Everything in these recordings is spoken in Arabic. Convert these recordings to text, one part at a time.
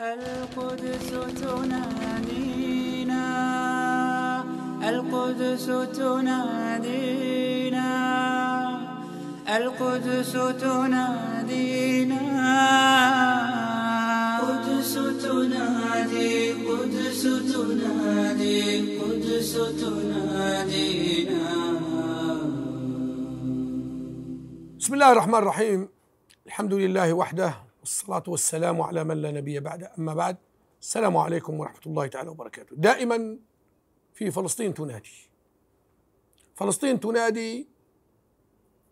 القدس تنادينا القدس تنادينا القدس تنادينا قدس تنادي قدس تنادي قدس تنادينا بسم الله الرحمن الرحيم الحمد لله وحده والصلاة والسلام على من لا نبي بعده أما بعد السلام عليكم ورحمة الله تعالى وبركاته دائما في فلسطين تنادي فلسطين تنادي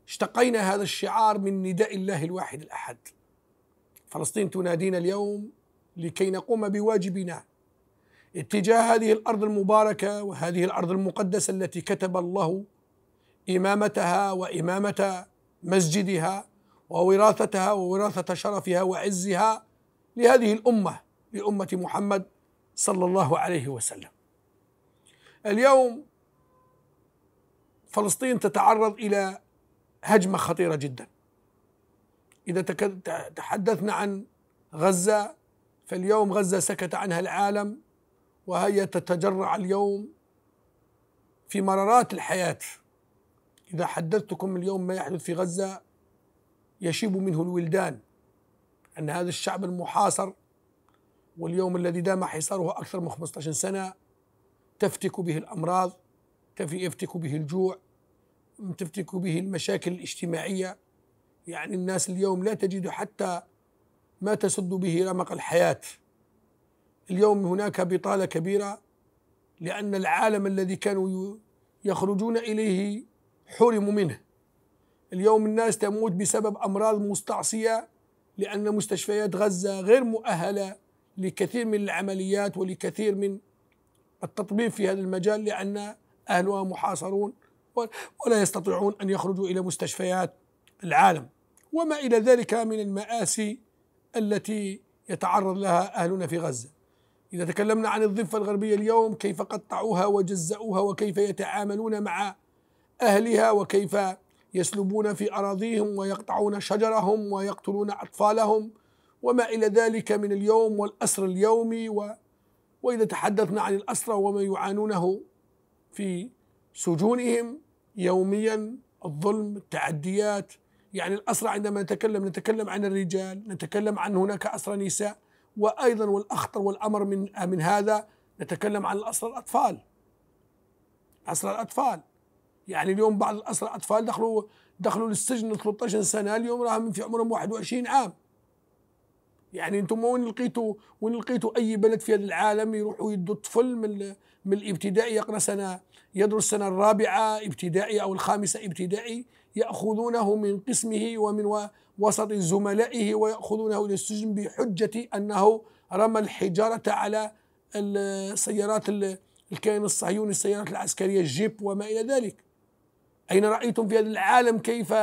اشتقينا هذا الشعار من نداء الله الواحد الأحد فلسطين تنادينا اليوم لكي نقوم بواجبنا اتجاه هذه الأرض المباركة وهذه الأرض المقدسة التي كتب الله إمامتها وإمامة مسجدها ووراثتها ووراثة شرفها وعزها لهذه الأمة لأمة محمد صلى الله عليه وسلم اليوم فلسطين تتعرض إلى هجمة خطيرة جدا إذا تحدثنا عن غزة فاليوم غزة سكت عنها العالم وهي تتجرع اليوم في مرارات الحياة إذا حدثتكم اليوم ما يحدث في غزة يشيب منه الولدان أن هذا الشعب المحاصر واليوم الذي دام حصاره أكثر من 15 سنة تفتك به الأمراض يفتك به الجوع تفتك به المشاكل الاجتماعية يعني الناس اليوم لا تجد حتى ما تسد به رمق الحياة اليوم هناك بطالة كبيرة لأن العالم الذي كانوا يخرجون إليه حرموا منه اليوم الناس تموت بسبب أمراض مستعصية لأن مستشفيات غزة غير مؤهلة لكثير من العمليات ولكثير من التطبيب في هذا المجال لأن أهلها محاصرون ولا يستطيعون أن يخرجوا إلى مستشفيات العالم وما إلى ذلك من المآسي التي يتعرض لها أهلنا في غزة إذا تكلمنا عن الضفة الغربية اليوم كيف قطعوها وجزأوها وكيف يتعاملون مع أهلها وكيف يسلبون في أراضيهم ويقطعون شجرهم ويقتلون أطفالهم وما إلى ذلك من اليوم والأسر اليومي و وإذا تحدثنا عن الأسرى وما يعانونه في سجونهم يوميا الظلم التعديات يعني الأسرى عندما نتكلم نتكلم عن الرجال نتكلم عن هناك أسرى نساء وأيضا والأخطر والأمر من من هذا نتكلم عن الأسرى الأطفال أسرى الأطفال يعني اليوم بعض الاسرى اطفال دخلوا دخلوا للسجن 13 سنه اليوم راهم في عمرهم 21 عام يعني انتم وين لقيتوا وين لقيتوا اي بلد في هذا العالم يروحوا يدوا الطفل من من الابتدائي يقرا سنه يدرس السنه الرابعه ابتدائي او الخامسه ابتدائي ياخذونه من قسمه ومن وسط زملائه وياخذونه الى السجن بحجه انه رمى الحجاره على السيارات الكيان الصهيوني السيارات العسكريه الجيب وما الى ذلك أين رأيتم في هذا العالم كيف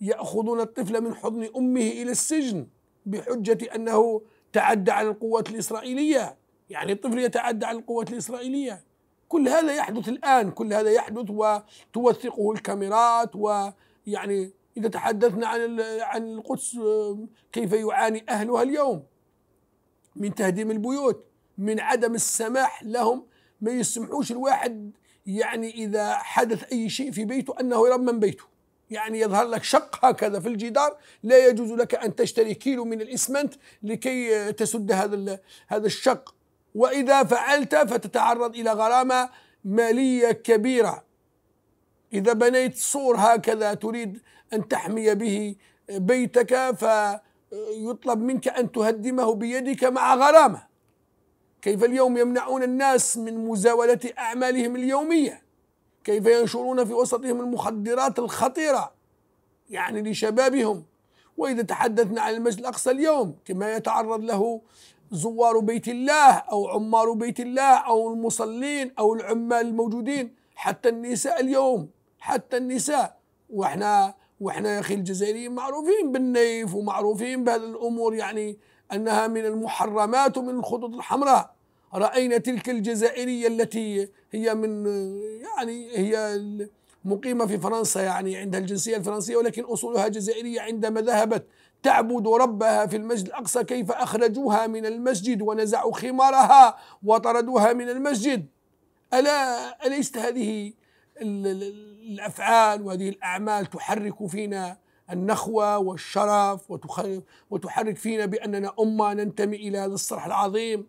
يأخذون الطفل من حضن أمه إلى السجن بحجة أنه تعدى على القوات الإسرائيلية يعني الطفل يتعدى على القوات الإسرائيلية كل هذا يحدث الآن كل هذا يحدث وتوثقه الكاميرات ويعني إذا تحدثنا عن عن القدس كيف يعاني أهلها اليوم من تهديم البيوت من عدم السماح لهم ما يسمحوش الواحد يعني إذا حدث أي شيء في بيته أنه يرمم بيته يعني يظهر لك شق هكذا في الجدار لا يجوز لك أن تشتري كيلو من الإسمنت لكي تسد هذا هذا الشق وإذا فعلت فتتعرض إلى غرامة مالية كبيرة إذا بنيت سور هكذا تريد أن تحمي به بيتك فيطلب منك أن تهدمه بيدك مع غرامة كيف اليوم يمنعون الناس من مزاولة أعمالهم اليومية كيف ينشرون في وسطهم المخدرات الخطيرة يعني لشبابهم وإذا تحدثنا عن المسجد الأقصى اليوم كما يتعرض له زوار بيت الله أو عمار بيت الله أو المصلين أو العمال الموجودين حتى النساء اليوم حتى النساء وإحنا وإحنا يا أخي الجزائريين معروفين بالنيف ومعروفين بهذه الأمور يعني أنها من المحرمات ومن الخطوط الحمراء رأينا تلك الجزائرية التي هي من يعني هي مقيمة في فرنسا يعني عندها الجنسية الفرنسية ولكن أصولها جزائرية عندما ذهبت تعبد ربها في المسجد الأقصى كيف أخرجوها من المسجد ونزعوا خمارها وطردوها من المسجد ألا أليست هذه الأفعال وهذه الأعمال تحرك فينا النخوة والشرف وتحرك فينا بأننا أمة ننتمي إلى هذا الصرح العظيم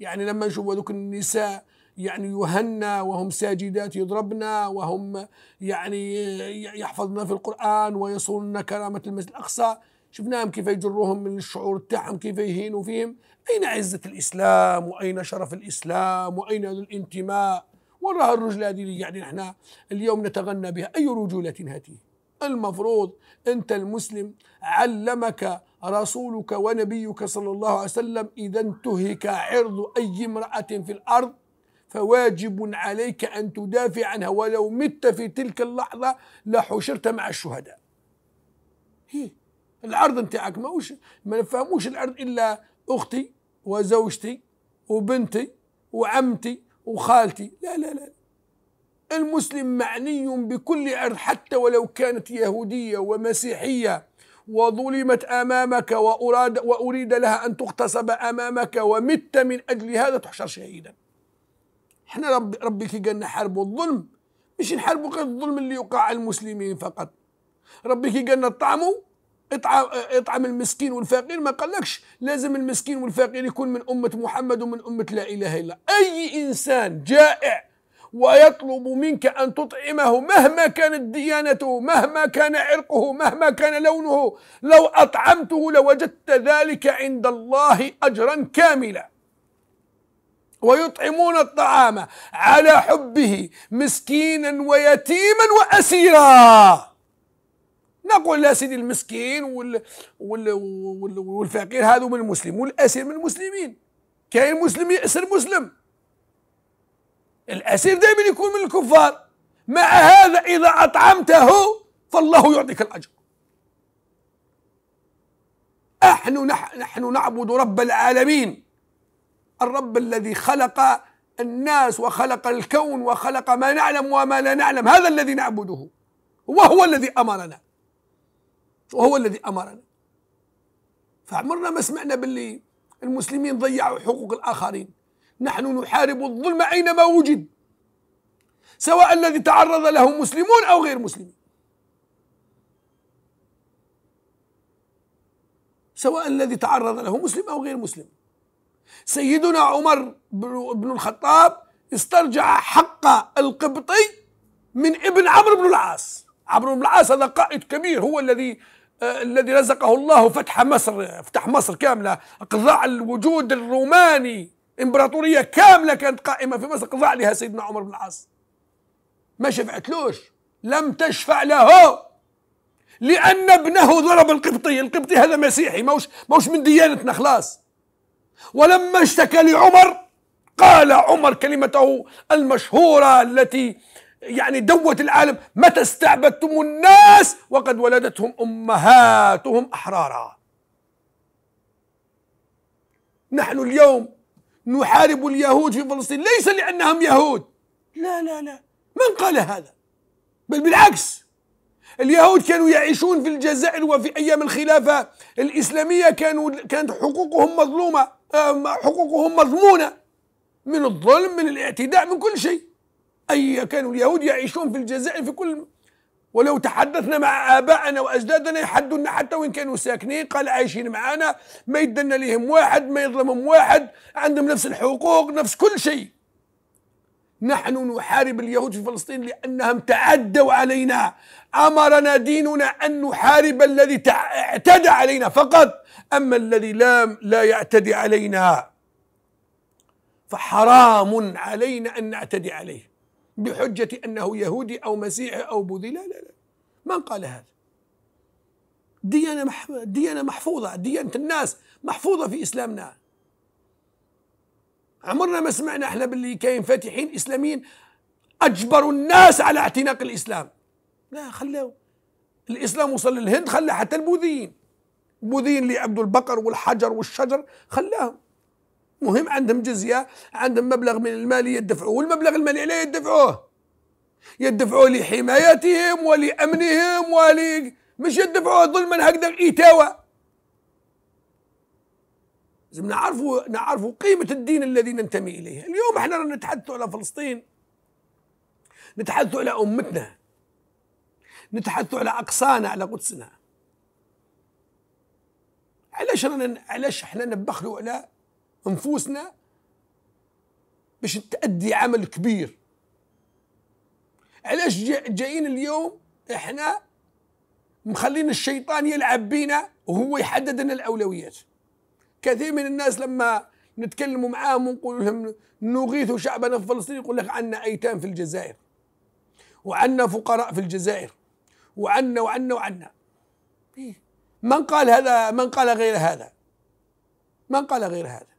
يعني لما نشوف ذوك النساء يعني يهنى وهم ساجدات يضربنا وهم يعني يحفظنا في القرآن ويصوننا كرامة المسجد الأقصى شفناهم كيف يجروهم من الشعور تاعهم كيف يهينوا فيهم أين عزة الإسلام وأين شرف الإسلام وأين الانتماء وراء الرجل هذه اللي يعني نحن اليوم نتغنى بها أي رجولة هذه المفروض أنت المسلم علمك رسولك ونبيك صلى الله عليه وسلم إذا انتهك عرض أي امرأة في الأرض فواجب عليك أن تدافع عنها ولو مت في تلك اللحظة لحشرت مع الشهداء هي العرض نتاعك ماهوش ما نفهموش العرض إلا أختي وزوجتي وبنتي وعمتي وخالتي لا لا لا المسلم معني بكل أرض حتى ولو كانت يهودية ومسيحية وظلمت أمامك وأراد وأريد لها أن تغتصب أمامك ومت من أجل هذا تحشر شهيدا احنا رب ربي كي قالنا حاربوا الظلم مش نحاربوا غير الظلم اللي يقع على المسلمين فقط ربي كي قالنا اطعموا اطعم اطعم المسكين والفقير ما قالكش لازم المسكين والفقير يكون من امه محمد ومن امه لا اله الا اي انسان جائع ويطلب منك أن تطعمه مهما كانت ديانته مهما كان عرقه مهما كان لونه لو أطعمته لوجدت ذلك عند الله أجرا كاملا ويطعمون الطعام على حبه مسكينا ويتيما وأسيرا نقول لا سيدي المسكين وال وال وال والفقير هذا من المسلم والأسير من المسلمين كاين مسلم يأسر مسلم الأسير دائما يكون من الكفار مع هذا إذا أطعمته فالله يعطيك الأجر نحن نحن نعبد رب العالمين الرب الذي خلق الناس وخلق الكون وخلق ما نعلم وما لا نعلم هذا الذي نعبده وهو الذي أمرنا وهو الذي أمرنا فعمرنا ما سمعنا باللي المسلمين ضيعوا حقوق الآخرين نحن نحارب الظلم اينما وجد سواء الذي تعرض له مسلمون او غير مسلمين سواء الذي تعرض له مسلم او غير مسلم سيدنا عمر بن الخطاب استرجع حق القبطي من ابن عمرو بن العاص عمرو بن العاص هذا قائد كبير هو الذي آه الذي رزقه الله فتح مصر فتح مصر كامله اقضاع الوجود الروماني امبراطوريه كامله كانت قائمه في مصر قضى عليها سيدنا عمر بن العاص ما شفعتلوش لم تشفع له لان ابنه ضرب القبطي القبطي هذا مسيحي موش موش من ديانتنا خلاص ولما اشتكى لعمر قال عمر كلمته المشهوره التي يعني دوت العالم متى استعبدتم الناس وقد ولدتهم امهاتهم احرارا نحن اليوم نحارب اليهود في فلسطين ليس لأنهم يهود لا لا لا من قال هذا بل بالعكس اليهود كانوا يعيشون في الجزائر وفي أيام الخلافة الإسلامية كانوا كانت حقوقهم مظلومة حقوقهم مضمونة من الظلم من الاعتداء من كل شيء أي كانوا اليهود يعيشون في الجزائر في كل ولو تحدثنا مع آبائنا وأجدادنا يحدونا حتى وإن كانوا ساكنين قال عايشين معانا ما يدنا ليهم واحد ما يظلمهم واحد عندهم نفس الحقوق نفس كل شيء نحن نحارب اليهود في فلسطين لأنهم تعدوا علينا أمرنا ديننا أن نحارب الذي اعتدى علينا فقط أما الذي لا, لا يعتدي علينا فحرام علينا أن نعتدي عليه بحجة أنه يهودي أو مسيحي أو بوذي لا لا لا من قال هذا ديانة ديانة محفوظة ديانة الناس محفوظة في إسلامنا عمرنا ما سمعنا احنا باللي كاين فاتحين إسلاميين أجبروا الناس على اعتناق الإسلام لا خلاو الإسلام وصل للهند خلى حتى البوذيين البوذيين اللي عبدوا البقر والحجر والشجر خلاهم مهم عندهم جزيه عندهم مبلغ من المال يدفعوه والمبلغ المالي لا يدفعوه يدفعوه لحمايتهم ولامنهم ول مش يدفعوه ظلما هكذا ايتاوا لازم نعرفوا نعرفوا قيمه الدين الذي ننتمي اليه اليوم احنا رانا نتحدث على فلسطين نتحدث على امتنا نتحدث على اقصانا على قدسنا علاش رانا علاش احنا نبخلوا على نفوسنا باش تأدي عمل كبير علاش جايين اليوم احنا مخلين الشيطان يلعب بينا وهو يحدد لنا الاولويات كثير من الناس لما نتكلموا معاهم ونقول لهم نغيث شعبنا في فلسطين يقول لك عندنا ايتام في الجزائر وعندنا فقراء في الجزائر وعندنا وعندنا وعندنا إيه. من قال هذا من قال غير هذا من قال غير هذا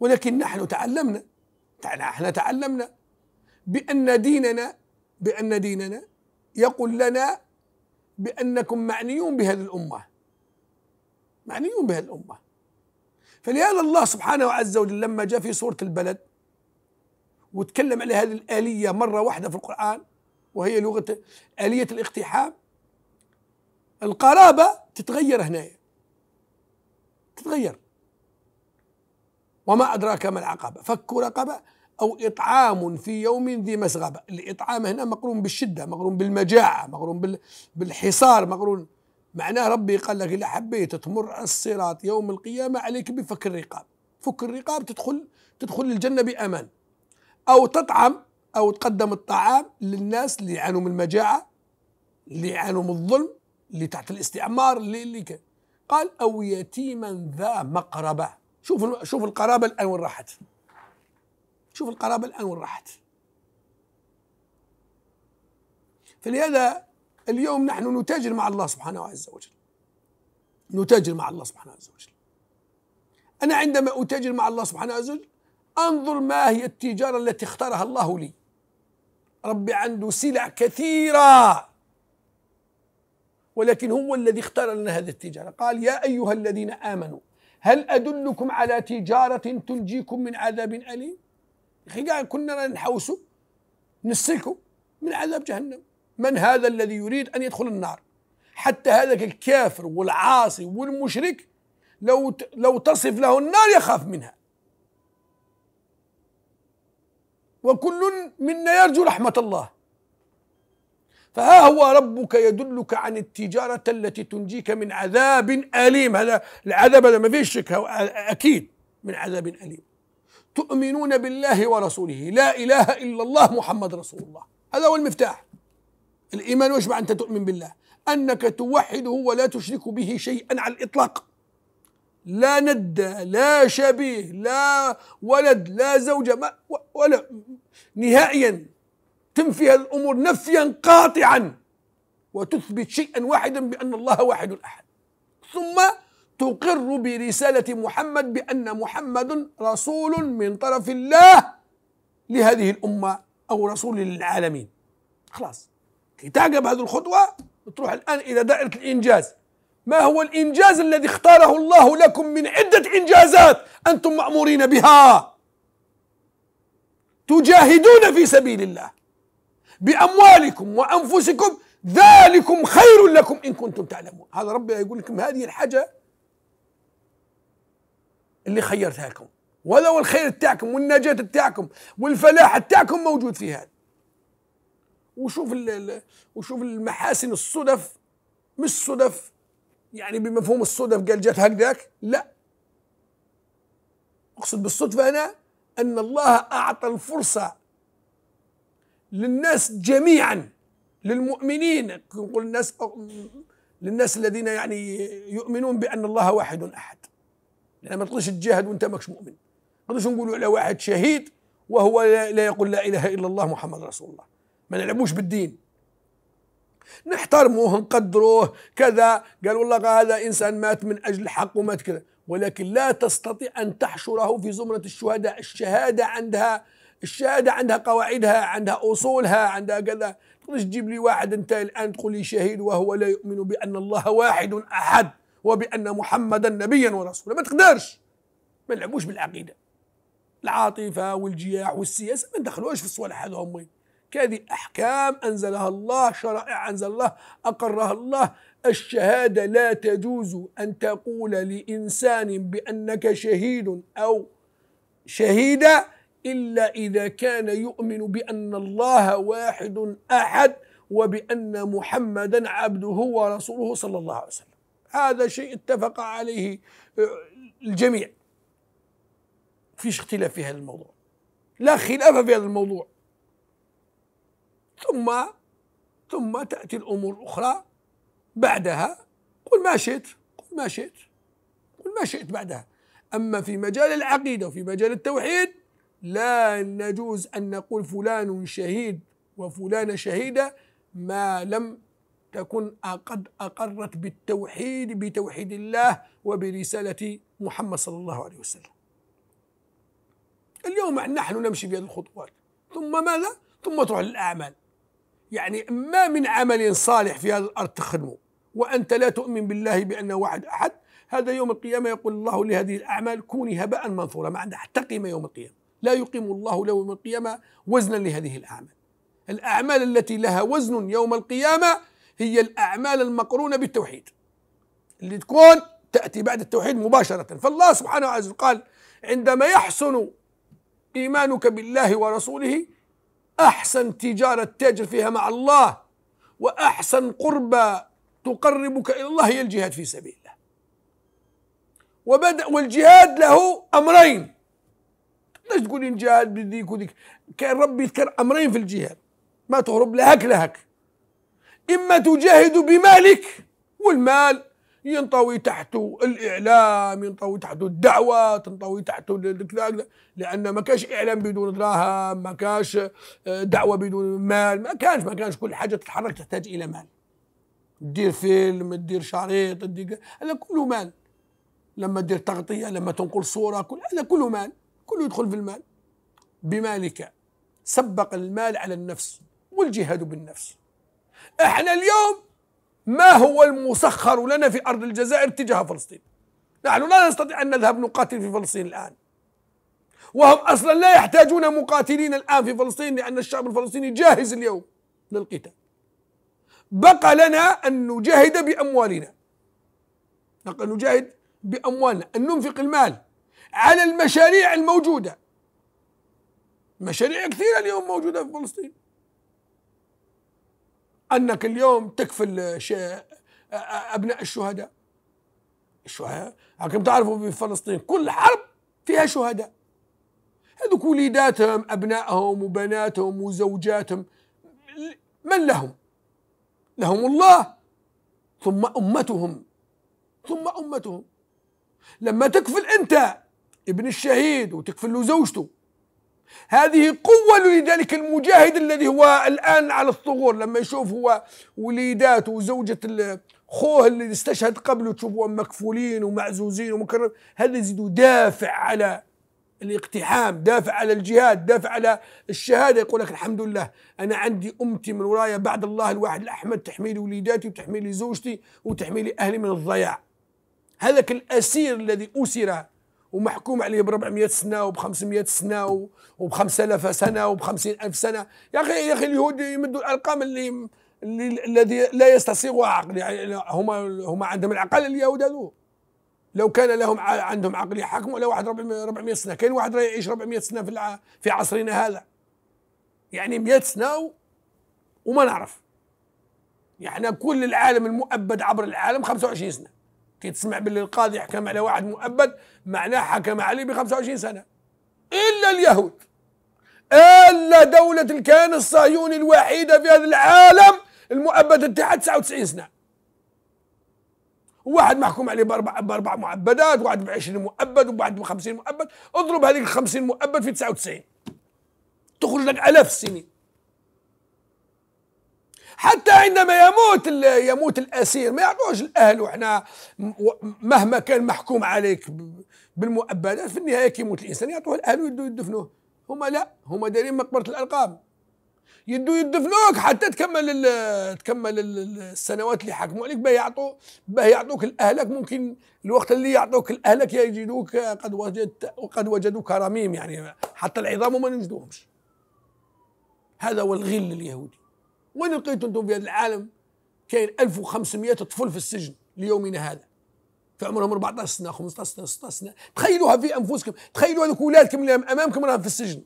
ولكن نحن تعلمنا نحن تعلمنا بأن ديننا بأن ديننا يقول لنا بأنكم معنيون بهذه الأمة معنيون بهذه الأمة فلهذا الله سبحانه عز وجل لما جاء في سورة البلد وتكلم على هذه الآلية مرة واحدة في القرآن وهي لغة آلية الاقتحام القرابة تتغير هنايا تتغير وما أدراك ما العقبة فك رقبة أو إطعام في يوم ذي مسغبة الإطعام هنا مقرون بالشدة مقرون بالمجاعة مقرون بالحصار مقرون معناه ربي قال لك إذا حبيت تمر على الصراط يوم القيامة عليك بفك الرقاب فك الرقاب تدخل تدخل الجنة بأمان أو تطعم أو تقدم الطعام للناس اللي يعانوا من المجاعة اللي يعانوا من الظلم اللي تحت الاستعمار اللي اللي كان قال أو يتيما ذا مقربة شوف شوف القرابه الان وين راحت شوف القرابه الان وين راحت فلهذا اليوم نحن نتاجر مع الله سبحانه عز وجل نتاجر مع الله سبحانه عز وجل أنا عندما أتاجر مع الله سبحانه عز وجل أنظر ما هي التجارة التي اختارها الله لي ربي عنده سلع كثيرة ولكن هو الذي اختار لنا هذه التجارة قال يا أيها الذين آمنوا هل أدلكم على تجارة تنجيكم من عذاب أليم أخي كنا نحوسوا نسلكوا من عذاب جهنم من هذا الذي يريد أن يدخل النار حتى هذاك الكافر والعاصي والمشرك لو لو تصف له النار يخاف منها وكل منا يرجو رحمة الله فها هو ربك يدلك عن التجارة التي تنجيك من عذاب أليم هذا العذاب هذا ما فيش شك أكيد من عذاب أليم تؤمنون بالله ورسوله لا إله إلا الله محمد رسول الله هذا هو المفتاح الإيمان وش معنى أنت تؤمن بالله أنك توحده ولا تشرك به شيئا على الإطلاق لا ند لا شبيه لا ولد لا زوجة ما ولا نهائيا تنفي الأمور نفيا قاطعا وتثبت شيئا واحدا بأن الله واحد أحد ثم تقر برسالة محمد بأن محمد رسول من طرف الله لهذه الأمة أو رسول للعالمين خلاص كي تعقب هذه الخطوة تروح الآن إلى دائرة الإنجاز ما هو الإنجاز الذي اختاره الله لكم من عدة إنجازات أنتم مأمورين بها تجاهدون في سبيل الله بأموالكم وأنفسكم ذلكم خير لكم إن كنتم تعلمون هذا ربي يقول لكم هذه الحاجة اللي خيرتها لكم ولو الخير تاعكم والنجاة تاعكم والفلاح تاعكم موجود في هذا وشوف وشوف المحاسن الصدف مش صدف يعني بمفهوم الصدف قال جت هكذاك لا اقصد بالصدفه هنا ان الله اعطى الفرصه للناس جميعا للمؤمنين نقول الناس للناس الذين يعني يؤمنون بان الله واحد احد لان يعني ما تقدرش تجاهد وانت ماكش مؤمن ما نقدرش نقولوا على واحد شهيد وهو لا يقول لا اله الا الله محمد رسول الله ما نلعبوش بالدين نحترموه نقدروه كذا قال والله هذا انسان مات من اجل الحق ومات كذا ولكن لا تستطيع ان تحشره في زمره الشهداء الشهاده عندها الشهاده عندها قواعدها عندها اصولها عندها كذا تقدرش تجيب لي واحد انت الان تقول لي شهيد وهو لا يؤمن بان الله واحد احد وبان محمدا نبيا ورسولا ما تقدرش ما نلعبوش بالعقيده العاطفه والجياح والسياسه ما ندخلوهاش في الصوالح هذا امي هذه احكام انزلها الله شرائع انزل الله اقرها الله الشهاده لا تجوز ان تقول لانسان بانك شهيد او شهيده إلا إذا كان يؤمن بأن الله واحد أحد وبأن محمدا عبده ورسوله صلى الله عليه وسلم هذا شيء اتفق عليه آه، الجميع فيش اختلاف في هذا الموضوع لا خلاف في هذا الموضوع ثم ثم تأتي الأمور الأخرى بعدها قل ما شئت قل ما شئت قل ما شئت بعدها أما في مجال العقيدة وفي مجال التوحيد لا نجوز أن نقول فلان شهيد وفلان شهيدة ما لم تكن قد أقرت بالتوحيد بتوحيد الله وبرسالة محمد صلى الله عليه وسلم اليوم نحن نمشي في هذه الخطوات ثم ماذا؟ ثم تروح للأعمال يعني ما من عمل صالح في هذه الأرض تخدمه وأنت لا تؤمن بالله بأنه واحد أحد هذا يوم القيامة يقول الله لهذه الأعمال كوني هباء منثورا ما عندها حتى قيمة يوم القيامة لا يقيم الله له يوم القيامة وزنا لهذه الأعمال الأعمال التي لها وزن يوم القيامة هي الأعمال المقرونة بالتوحيد اللي تكون تأتي بعد التوحيد مباشرة فالله سبحانه وتعالى قال عندما يحسن إيمانك بالله ورسوله أحسن تجارة تاجر فيها مع الله وأحسن قربى تقربك إلى الله هي الجهاد في سبيل الله وبدأ والجهاد له أمرين ليش تقولي نجاهد بذيك وذيك كان ربي ذكر امرين في الجهاد ما تهرب لهك لهك اما تجاهد بمالك والمال ينطوي تحته الاعلام ينطوي تحته الدعوه تنطوي تحته كذا لان ما كانش اعلام بدون دراهم ما كانش آه، دعوه بدون مال ما كانش ما كانش كل حاجه تتحرك تحتاج الى مال تدير فيلم تدير شريط تدير هذا كله مال لما تدير تغطيه لما تنقل صوره كل هذا كله مال كله يدخل في المال بمالك سبق المال على النفس والجهاد بالنفس احنا اليوم ما هو المسخر لنا في ارض الجزائر تجاه فلسطين نحن لا نستطيع ان نذهب نقاتل في فلسطين الان وهم اصلا لا يحتاجون مقاتلين الان في فلسطين لان الشعب الفلسطيني جاهز اليوم للقتال بقى لنا ان نجاهد باموالنا بقى نجاهد باموالنا ان ننفق المال على المشاريع الموجودة مشاريع كثيرة اليوم موجودة في فلسطين أنك اليوم تكفل أبناء الشهداء الشهداء لكن تعرفوا في فلسطين كل حرب فيها شهداء هذوك وليداتهم أبنائهم وبناتهم وزوجاتهم من لهم لهم الله ثم أمتهم ثم أمتهم لما تكفل أنت ابن الشهيد وتكفل له زوجته هذه قوة لذلك المجاهد الذي هو الآن على الثغور لما يشوف هو وليداته وزوجة خوه اللي استشهد قبله تشوفوهم مكفولين ومعزوزين ومكرم هذا يزيد دافع على الاقتحام دافع على الجهاد دافع على الشهادة يقول لك الحمد لله أنا عندي أمتي من ورايا بعد الله الواحد الأحمد تحمي لي وليداتي وتحمي لي زوجتي وتحمي لي أهلي من الضياع هذاك الأسير الذي أسر ومحكوم عليه ب 400 سنه وب 500 سنه وب 5000 سنه وب 50000 سنه يا اخي يا اخي اليهود يمدوا الارقام اللي الذي لا يستسيغها عقل يعني هما هما عندهم العقل اليهود هذو لو كان لهم عندهم عقل يحكموا على واحد 400 سنه كاين واحد راه يعيش 400 سنه في في عصرنا هذا يعني 100 سنه وما نعرف يعني كل العالم المؤبد عبر العالم 25 سنه تسمع باللي القاضي حكم على واحد مؤبد معناه حكم عليه ب 25 سنه الا اليهود الا دولة الكيان الصهيوني الوحيدة في هذا العالم المؤبد تاعها 99 سنة واحد محكوم عليه باربع باربع معبدات واحد ب 20 مؤبد وواحد ب 50 مؤبد اضرب هذيك ال 50 مؤبد في 99 تخرج لك الاف السنين حتى عندما يموت يموت الاسير ما يعطوش الاهل وحنا مهما كان محكوم عليك بالمؤبدات في النهايه كيموت الانسان يعطوه الاهل ويدوا يدفنوه هما لا هما دايرين مقبره الارقام يدوا يدفنوك حتى تكمل تكمل السنوات اللي حكموا عليك باه يعطوا باه يعطوك الاهلك ممكن الوقت اللي يعطوك الاهلك يجدوك قد وجدت قد وجدوك رميم يعني حتى العظام وما نجدوهمش هذا هو الغل اليهودي وين لقيتوا انتم في هذا العالم كاين 1500 طفل في السجن ليومنا هذا في عمرهم 14 سنه 15 سنه 16 سنه تخيلوها في انفسكم تخيلوا هذوك ولادكم اللي امامكم راهم في السجن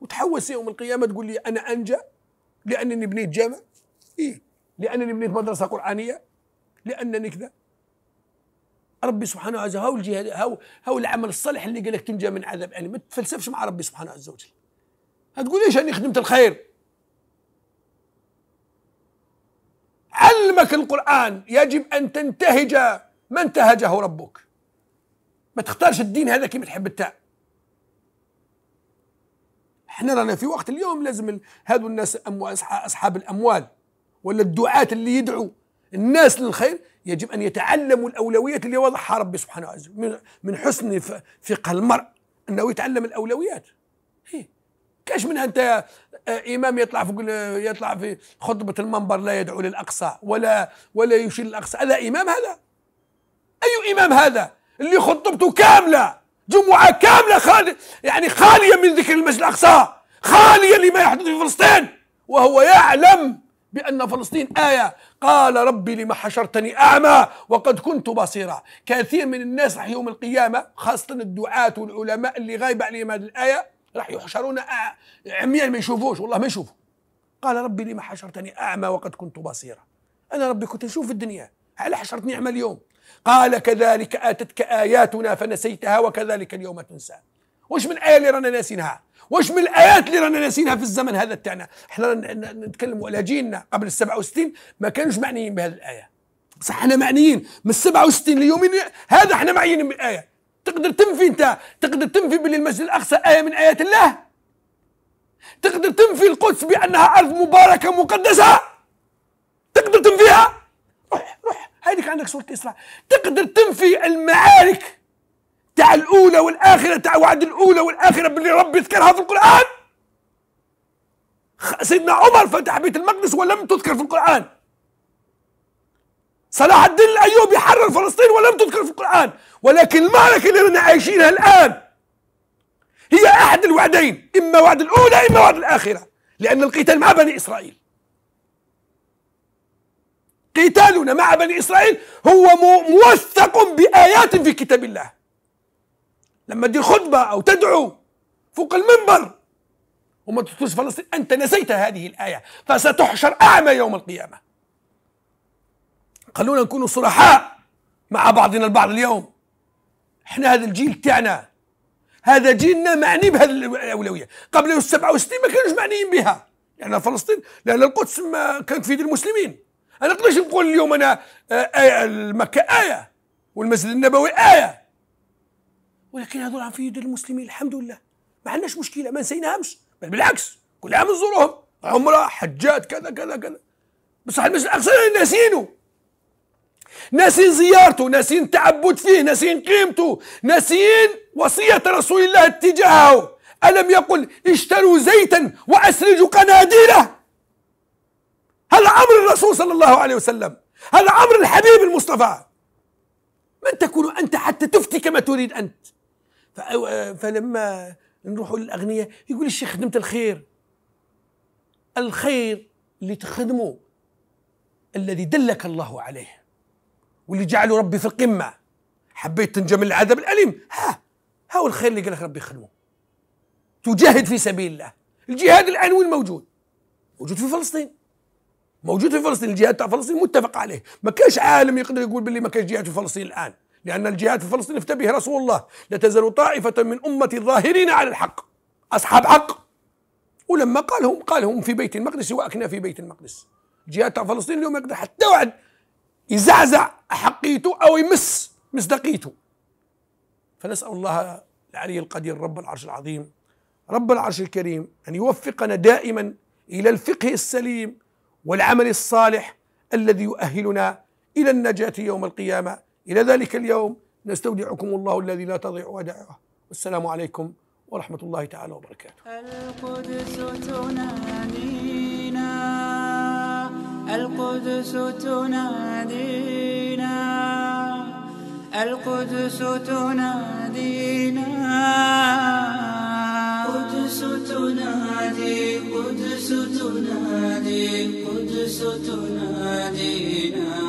وتحوس يوم القيامه تقول لي انا انجى لانني بنيت جامع ايه لانني بنيت مدرسه قرانيه لانني كذا ربي سبحانه وتعالى هاو الجهاد هاو هاو العمل الصالح اللي قال لك تنجى من عذاب يعني ما تفلسفش مع ربي سبحانه عز وجل ما تقوليش اني خدمت الخير علمك القرآن يجب أن تنتهج ما انتهجه ربك ما تختارش الدين هذا كما تحب انت احنا رانا في وقت اليوم لازم هذو الناس اصحاب الاموال ولا الدعاة اللي يدعوا الناس للخير يجب ان يتعلموا الاولويات اللي وضعها ربي سبحانه وتعالى من حسن فقه المرء انه يتعلم الاولويات هي. إيه. كاش منها انت آه، امام يطلع فوق يطلع في خطبه المنبر لا يدعو للاقصى ولا ولا يشير للاقصى هذا امام هذا اي امام هذا اللي خطبته كامله جمعه كامله خالي يعني خاليه من ذكر المسجد الاقصى خاليه لما يحدث في فلسطين وهو يعلم بأن فلسطين آية قال ربي لما حشرتني أعمى وقد كنت بصيرا كثير من الناس راح يوم القيامة خاصة الدعاة والعلماء اللي غايب عليهم هذه الآية راح يحشرون آه، عميا ما يشوفوش والله ما يشوفوا قال ربي لما حشرتني أعمى وقد كنت بصيرا أنا ربي كنت نشوف الدنيا على حشرتني أعمى اليوم قال كذلك آتتك آياتنا فنسيتها وكذلك اليوم تنسى واش من آية اللي رانا ناسينها واش من الآيات اللي رانا ناسينها في الزمن هذا تاعنا احنا نتكلموا على جيلنا قبل ال 67 ما كانوش معنيين بهذه الآية بصح احنا معنيين من 67 ليومين هذا احنا معنيين بالآية تقدر تنفي انت تقدر تنفي باللي المسجد الاقصى ايه من ايات الله تقدر تنفي القدس بانها ارض مباركه مقدسه تقدر تنفيها روح روح هيديك عندك سوره الاسراء تقدر تنفي المعارك تاع الاولى والاخره تاع وعد الاولى والاخره باللي ربي ذكرها في القران سيدنا عمر فتح بيت المقدس ولم تذكر في القران صلاح الدين الايوبي حرر فلسطين ولم تذكر في القران ولكن المعركه اللي عايشينها الان هي احد الوعدين اما وعد الاولى اما وعد الاخره لان القتال مع بني اسرائيل قتالنا مع بني اسرائيل هو موثق بايات في كتاب الله لما تدير خطبه او تدعو فوق المنبر وما تذكرش فلسطين انت نسيت هذه الايه فستحشر اعمى يوم القيامه خلونا نكونوا صرحاء مع بعضنا البعض اليوم احنا هذا الجيل تاعنا هذا جيلنا معني بهذه الاولويه قبل 67 ما كانوش معنيين بها يعني لان فلسطين لان القدس ما كانت في يد المسلمين انا نقدرش نقول اليوم انا آه، آية مكه ايه والمسجد النبوي ايه ولكن هذول في يد المسلمين الحمد لله ما عندناش مشكله ما نسيناهمش بل بالعكس كل عام نزورهم عمره حجات كذا كذا كذا بصح المسجد الاقصى ناسينه ناسين زيارته ناسين تعبد فيه ناسين قيمته ناسين وصية رسول الله اتجاهه ألم يقل اشتروا زيتا وأسرجوا قناديله هذا أمر الرسول صلى الله عليه وسلم هذا أمر الحبيب المصطفى من تكون أنت حتى تفتي كما تريد أنت فلما نروحوا للأغنياء يقول الشيخ خدمت الخير الخير اللي تخدمه الذي دلك الله عليه واللي جعله ربي في القمه حبيت تنجم العذاب الاليم ها ها هو الخير اللي قال لك ربي خلوه تجاهد في سبيل الله الجهاد الان وين موجود موجود في فلسطين موجود في فلسطين الجهاد تاع فلسطين متفق عليه ما كاش عالم يقدر يقول باللي ما كاش جهاد في فلسطين الان لأن الجهاد في فلسطين افتى به رسول الله لا تزال طائفة من أمة الظاهرين على الحق أصحاب حق ولما قالهم قالهم في بيت المقدس وأكنا في بيت المقدس الجهاد تاع فلسطين اليوم يقدر حتى واحد يزعزع حقيته أو يمس مصداقيته فنسأل الله العلي القدير رب العرش العظيم رب العرش الكريم أن يوفقنا دائما إلى الفقه السليم والعمل الصالح الذي يؤهلنا إلى النجاة يوم القيامة إلى ذلك اليوم نستودعكم الله الذي لا تضيع ودائعه والسلام عليكم ورحمة الله تعالى وبركاته القدس تناني القدس تنادينا القدس تنادينا قدس تنادي قدس تنادي قدس تنادينا